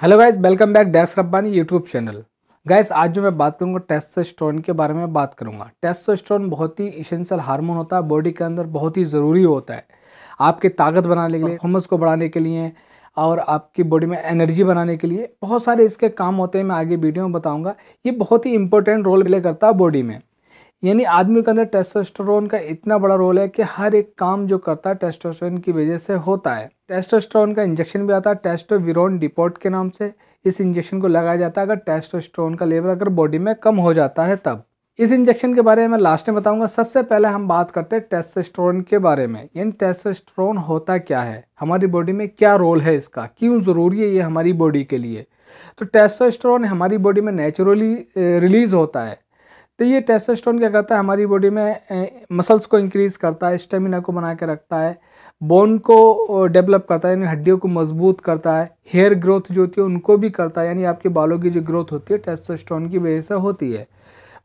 hello guys welcome back dash Rabbani YouTube channel guys आज जो मैं बात करूंगा टेस्टोस्टेरोन के बारे में बात करूंगा टेस्टोस्टेरोन बहुत ही इसेंशियल हार्मोन होता है बॉडी के अंदर बहुत ही ज़रूरी होता है आपके ताकत बनाने के लिए हमस को बढ़ाने के लिए और आपकी बॉडी में एनर्जी बनाने के लिए बहुत सारे इसके काम होते हैं मैं आगे वीडियो में बताऊँगा ये बहुत ही इंपॉर्टेंट रोल प्ले करता है बॉडी में यानी आदमी के अंदर टेस्टोस्टेरोन का इतना बड़ा रोल है कि हर एक काम जो करता है टेस्टोस्टेरोन की वजह से होता है टेस्टोस्टेरोन का इंजेक्शन भी आता है टेस्टोविरोन डिपोर्ट के नाम से इस इंजेक्शन को लगाया जाता है अगर टेस्टोस्टेरोन का लेवल अगर बॉडी में कम हो जाता है तब इस इंजेक्शन के बारे में लास्ट में बताऊंगा सबसे पहले हम बात करते हैं टेस्टोस्टेरोन के बारे में यानी टेस्टोस्टेरोन होता क्या है हमारी बॉडी में क्या रोल है इसका क्यों ज़रूरी है ये हमारी बॉडी के लिए तो टेस्टोस्टेरोन हमारी बॉडी में नेचुरली रिलीज़ eh, होता है तो ये टेस्टोस्टेरोन क्या करता है हमारी बॉडी में मसल्स को इंक्रीज़ करता है स्टेमिना को बना के रखता है बोन को डेवलप करता है यानी हड्डियों को मजबूत करता है हेयर ग्रोथ जो होती है उनको भी करता है यानी आपके बालों की जो ग्रोथ होती है टेस्टोस्टेरोन की वजह से होती है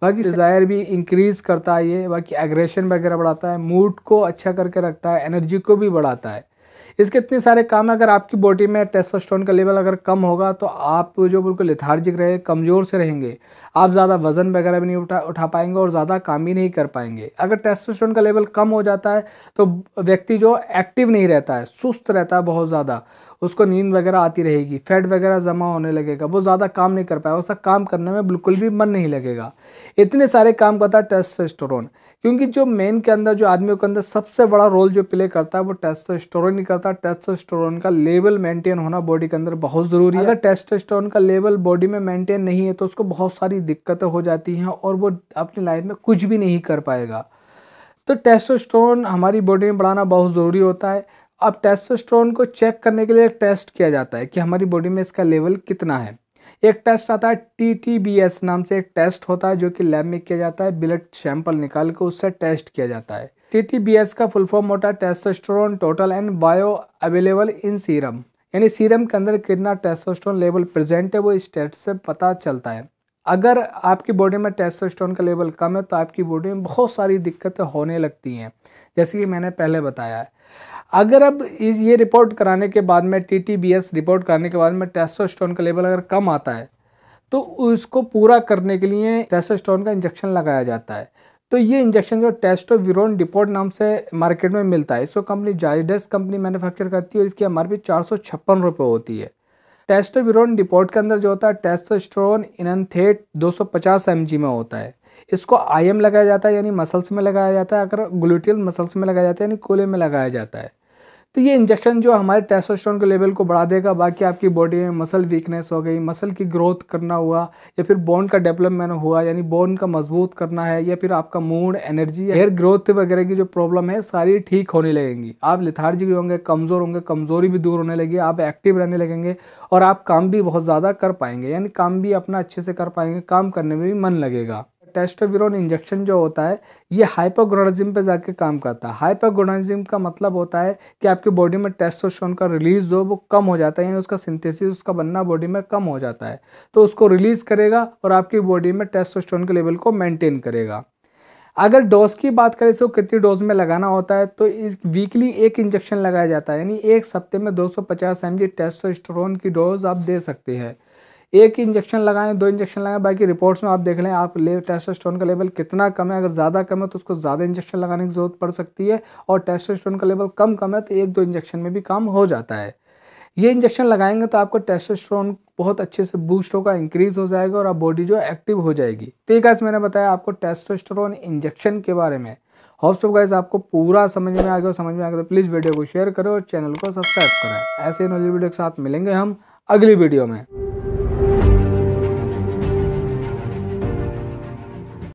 बाकी डिज़ायर भी इंक्रीज़ करता है ये बाकी एग्रेशन वगैरह बढ़ाता है मूड को अच्छा करके रखता है एनर्जी को भी बढ़ाता है इसके इतने सारे काम है अगर आपकी बॉडी में टेस्टोस्टेरोन का लेवल अगर कम होगा तो आप जो बिल्कुल लिथार्जिक रहे कमज़ोर से रहेंगे आप ज़्यादा वजन वगैरह भी नहीं उठा उठा पाएंगे और ज़्यादा काम भी नहीं कर पाएंगे अगर टेस्टोस्टेरोन का लेवल कम हो जाता है तो व्यक्ति जो एक्टिव नहीं रहता है सुस्त रहता है बहुत ज़्यादा उसको नींद वगैरह आती रहेगी फैट वगैरह जमा होने लगेगा वो ज़्यादा काम नहीं कर पाएगा उसका काम करने में बिल्कुल भी मन नहीं लगेगा इतने सारे काम करता है टेस्टोस्टेरोन क्योंकि जो मेन के अंदर जो आदमियों के अंदर सबसे बड़ा रोल जो प्ले करता है वो टेस्टोस्टेरोन ही करता है टेस्टोस्टेरोन का लेवल मेंटेन होना बॉडी के अंदर बहुत ज़रूरी है अगर टेस्टोस्टेरोन का लेवल बॉडी में मेंटेन नहीं है तो उसको बहुत सारी दिक्कतें हो जाती हैं और वो अपनी लाइफ में कुछ भी नहीं कर पाएगा तो टेस्टोस्टेरोन हमारी बॉडी में बढ़ाना बहुत ज़रूरी होता है अब टेस्टोस्ट्रोन को चेक करने के लिए एक टेस्ट किया जाता है कि हमारी बॉडी में इसका लेवल कितना है एक टेस्ट आता है टी टी बी एस नाम से एक टेस्ट होता है जो कि लैब में किया जाता है ब्लड सैंपल निकाल के उससे टेस्ट किया जाता है टी टी बी एस का फुल फॉर्म होता है testosterone total and bio available in serum यानी सीरम के अंदर कितना टेस्टोस्टेरोन लेवल प्रेजेंट है वो इस टेस्ट से पता चलता है अगर आपकी बॉडी में टेस्टोस्टेरोन का लेवल कम है तो आपकी बॉडी में बहुत सारी दिक्कतें होने लगती हैं जैसे कि मैंने पहले बताया है अगर अब इस ये रिपोर्ट कराने के बाद में टी रिपोर्ट कराने के बाद में टेस्टोस्टेरोन का लेवल अगर कम आता है तो उसको पूरा करने के लिए टेस्टोस्टेरोन का इंजेक्शन लगाया जाता है तो ये इंजेक्शन जो टेस्टोविरोन डिपोर्ट नाम से मार्केट में मिलता है इसको कंपनी जायडेस कंपनी मैन्युफैक्चर करती है और इसकी एम आर पी चार सौ छप्पन रुपये होती है टेस्टोविरोन डिपोर्ट के अंदर जो होता है टेस्टोस्टेरोन इनथेट 250 सौ में होता है इसको आईएम लगाया जाता है यानी मसल्स में लगाया जाता है अगर ग्लूटियल मसल्स में लगाया जाता है यानी कोले में लगाया जाता है तो ये इंजेक्शन जो हमारे टेस्टोस्टेरोन के लेवल को बढ़ा देगा बाकी आपकी बॉडी में मसल वीकनेस हो गई मसल की ग्रोथ करना हुआ या फिर बोन का डेवलपमेंट हुआ यानी बोन का मजबूत करना है या फिर आपका मूड एनर्जी हेयर ग्रोथ वगैरह की जो प्रॉब्लम है सारी ठीक होने लगेंगी आप लिथार्जिक होंगे कमज़ोर होंगे कमज़ोरी भी दूर होने लगी आप एक्टिव रहने लगेंगे और आप काम भी बहुत ज़्यादा कर पाएंगे यानी काम भी अपना अच्छे से कर पाएंगे काम करने में भी मन लगेगा टेस्टोविरोन इंजेक्शन जो होता है ये हाइपोग्रोनिज्म पे जाके काम करता है हाइपोग्रोनिज्म का मतलब होता है कि आपकी बॉडी में टेस्टोस्टेरोन का रिलीज जो वो कम हो जाता है यानी उसका सिंथेसिस उसका बनना बॉडी में कम हो जाता है तो उसको रिलीज़ करेगा और आपकी बॉडी में टेस्टोस्टेरोन के लेवल को मेंटेन करेगा अगर डोज की बात करें तो कितनी डोज में लगाना होता है तो इस वीकली एक इंजेक्शन लगाया जाता है यानी एक हफ्ते में दो सौ पचास एम जी टेस्टोस्टेरोन की डोज आप दे सकते हैं एक इंजेक्शन लगाएं दो इंजेक्शन लगाएं बाकी रिपोर्ट्स में आप देख लें आप ले टेस्टोस्टेरोन का लेवल कितना कम है अगर ज़्यादा कम है तो उसको ज़्यादा इंजेक्शन लगाने की ज़रूरत पड़ सकती है और टेस्टोस्टेरोन का लेवल कम कम है तो एक दो इंजेक्शन में भी काम हो जाता है ये इंजेक्शन लगाएंगे तो आपको टेस्टोस्टेरोन बहुत अच्छे से बूस्ट होगा इंक्रीज़ हो जाएगा और आप बॉडी जो एक्टिव हो जाएगी तो एक आज मैंने बताया आपको टेस्टोस्टेरोन इंजेक्शन के बारे में होप्स ऑफ गाइस आपको पूरा समझ में आ गया समझ में आ गया तो प्लीज़ वीडियो को शेयर करो और चैनल को सब्सक्राइब करें ऐसे नॉलेज वीडियो के साथ मिलेंगे हम अगली वीडियो में